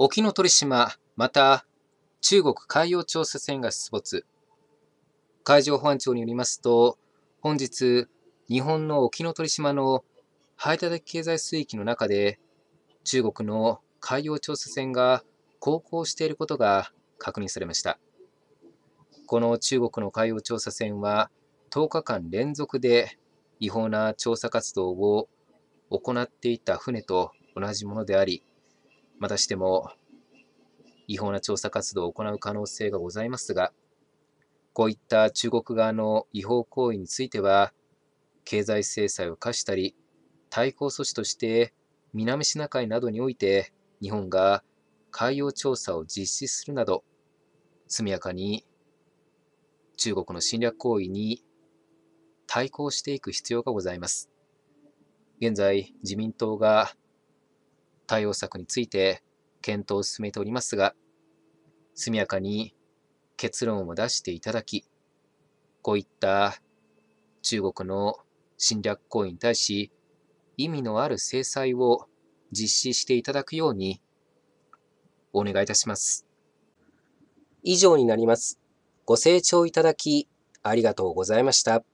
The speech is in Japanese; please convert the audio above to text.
沖ノ鳥島、また中国海洋調査船が出没。海上保安庁によりますと、本日、日本の沖ノ鳥島の排他的経済水域の中で、中国の海洋調査船が航行していることが確認されました。この中国の海洋調査船は、10日間連続で違法な調査活動を行っていた船と同じものであり、またしても違法な調査活動を行う可能性がございますが、こういった中国側の違法行為については、経済制裁を科したり、対抗措置として南シナ海などにおいて日本が海洋調査を実施するなど、速やかに中国の侵略行為に対抗していく必要がございます。現在、自民党が対応策について検討を進めておりますが、速やかに結論を出していただき、こういった中国の侵略行為に対し、意味のある制裁を実施していただくようにお願いいたします。以上になります。ご清聴いただきありがとうございました。